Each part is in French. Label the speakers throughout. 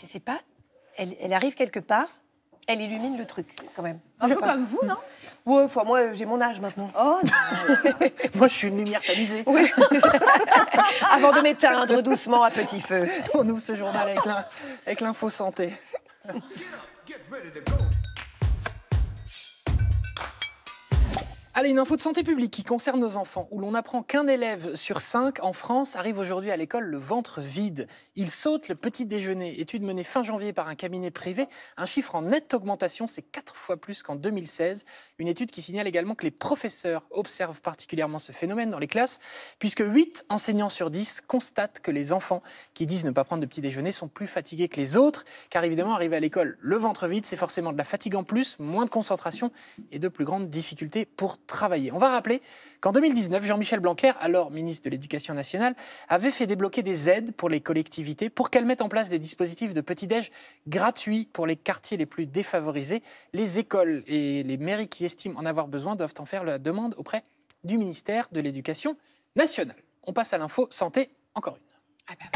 Speaker 1: je sais pas, elle, arrive quelque part, elle illumine le truc quand même. Un peu comme vous, non mmh. Ouais, moi j'ai mon âge maintenant. Oh non. Moi je suis une lumière tamisée. Avant de m'éteindre doucement à petit feu.
Speaker 2: Pour nous, ce journal avec l'info santé. Allez, une info de santé publique qui concerne nos enfants, où l'on apprend qu'un élève sur cinq en France arrive aujourd'hui à l'école le ventre vide. Il saute le petit déjeuner. Étude menée fin janvier par un cabinet privé, un chiffre en nette augmentation, c'est quatre fois plus qu'en 2016. Une étude qui signale également que les professeurs observent particulièrement ce phénomène dans les classes, puisque huit enseignants sur 10 constatent que les enfants qui disent ne pas prendre de petit déjeuner sont plus fatigués que les autres, car évidemment, arriver à l'école le ventre vide, c'est forcément de la fatigue en plus, moins de concentration et de plus grandes difficultés pour travailler. On va rappeler qu'en 2019, Jean-Michel Blanquer, alors ministre de l'Éducation nationale, avait fait débloquer des aides pour les collectivités pour qu'elles mettent en place des dispositifs de petit-déj gratuits pour les quartiers les plus défavorisés. Les écoles et les mairies qui estiment en avoir besoin doivent en faire la demande auprès du ministère de l'Éducation nationale. On passe à l'info santé encore une. Ah ben.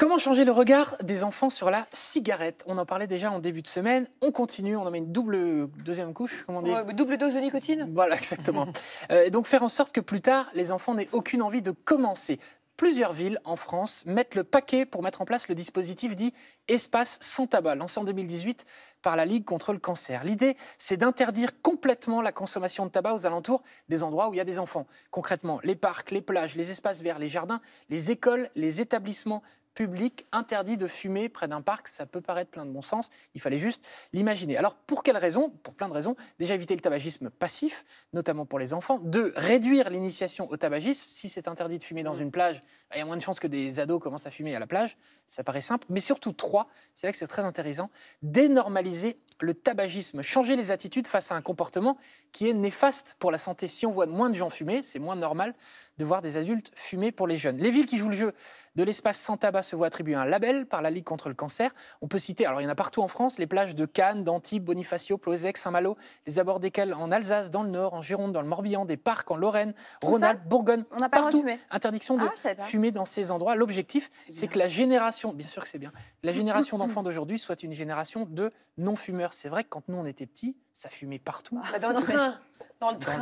Speaker 2: Comment changer le regard des enfants sur la cigarette On en parlait déjà en début de semaine. On continue, on en met une double deuxième couche, Double dose de nicotine Voilà, exactement. Euh, et donc faire en sorte que plus tard, les enfants n'aient aucune envie de commencer. Plusieurs villes en France mettent le paquet pour mettre en place le dispositif dit Espace sans tabac, lancé en 2018 par la Ligue contre le cancer. L'idée, c'est d'interdire complètement la consommation de tabac aux alentours des endroits où il y a des enfants. Concrètement, les parcs, les plages, les espaces verts, les jardins, les écoles, les établissements public interdit de fumer près d'un parc. Ça peut paraître plein de bon sens, il fallait juste l'imaginer. Alors pour quelles raisons Pour plein de raisons. Déjà éviter le tabagisme passif, notamment pour les enfants. De réduire l'initiation au tabagisme. Si c'est interdit de fumer dans une plage, bah, il y a moins de chances que des ados commencent à fumer à la plage. Ça paraît simple. Mais surtout, trois, c'est là que c'est très intéressant, dénormaliser le tabagisme, changer les attitudes face à un comportement qui est néfaste pour la santé. Si on voit moins de gens fumer, c'est moins normal de voir des adultes fumer pour les jeunes. Les villes qui jouent le jeu de l'espace sans tabac se voient attribuer un label par la Ligue contre le cancer. On peut citer, alors il y en a partout en France, les plages de Cannes, d'Antibes, Bonifacio, Ploézec, Saint-Malo, les abords desquels en Alsace, dans le Nord, en Gironde, dans le Morbihan, des parcs en Lorraine, Rhône-Alpes, Bourgogne, on a pas partout. Interdiction de ah, fumer dans ces endroits. L'objectif, c'est que la génération, bien sûr que c'est bien, la génération d'enfants d'aujourd'hui soit une génération de non-fumeurs c'est vrai que quand nous, on était petits, ça fumait partout. Bah, dans, le train,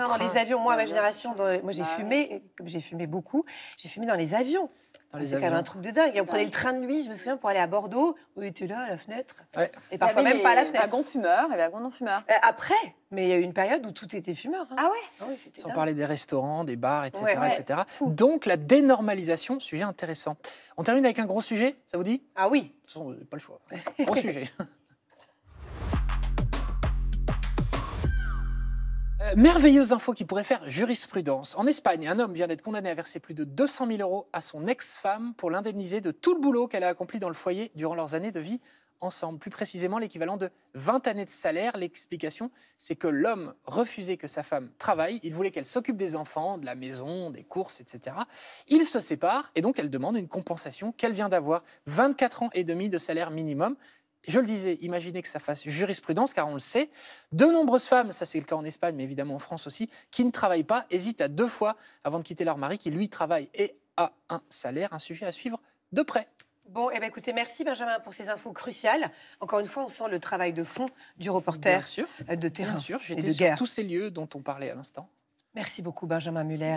Speaker 1: dans, les avions. Moi, ma génération, moi, j'ai bah fumé, comme j'ai fumé beaucoup, j'ai fumé dans les avions. C'est quand même un truc de dingue. on prenait le train de nuit, je me souviens, pour aller à Bordeaux, où il était là, à la fenêtre. Et parfois même pas à la fenêtre. fumeur fumeur et non fumeur. Euh, après, mais il y a eu une période où tout était fumeur. Hein. Ah ouais ah Sans parler
Speaker 2: des restaurants, des bars, etc. etc. Donc la dénormalisation, sujet intéressant. On termine avec un gros sujet, ça vous dit Ah oui. De toute façon, pas le choix. Gros sujet. Euh, merveilleuse info qui pourrait faire jurisprudence. En Espagne, un homme vient d'être condamné à verser plus de 200 000 euros à son ex-femme pour l'indemniser de tout le boulot qu'elle a accompli dans le foyer durant leurs années de vie ensemble. Plus précisément, l'équivalent de 20 années de salaire. L'explication, c'est que l'homme refusait que sa femme travaille. Il voulait qu'elle s'occupe des enfants, de la maison, des courses, etc. Ils se séparent et donc elle demande une compensation qu'elle vient d'avoir. 24 ans et demi de salaire minimum je le disais, imaginez que ça fasse jurisprudence, car on le sait, de nombreuses femmes, ça c'est le cas en Espagne, mais évidemment en France aussi, qui ne travaillent pas, hésitent à deux fois avant de quitter leur mari, qui lui travaille et a un salaire, un sujet à suivre de près. Bon, eh ben, écoutez,
Speaker 1: merci Benjamin pour ces infos cruciales. Encore une fois, on sent le travail de fond du reporter euh, de terrain. Bien sûr, j'étais sur tous ces lieux
Speaker 2: dont on parlait à l'instant. Merci beaucoup Benjamin Muller.